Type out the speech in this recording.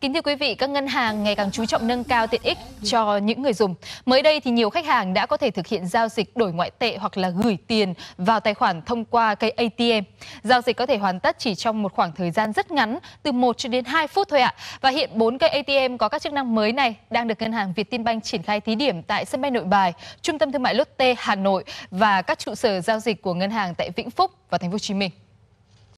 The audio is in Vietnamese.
Kính thưa quý vị, các ngân hàng ngày càng chú trọng nâng cao tiện ích cho những người dùng. Mới đây thì nhiều khách hàng đã có thể thực hiện giao dịch đổi ngoại tệ hoặc là gửi tiền vào tài khoản thông qua cây ATM. Giao dịch có thể hoàn tất chỉ trong một khoảng thời gian rất ngắn, từ 1 cho đến 2 phút thôi ạ. Và hiện 4 cây ATM có các chức năng mới này đang được ngân hàng Vietinbank triển khai thí điểm tại sân bay Nội Bài, trung tâm thương mại Lotte Hà Nội và các trụ sở giao dịch của ngân hàng tại Vĩnh Phúc và Thành phố Hồ Chí Minh.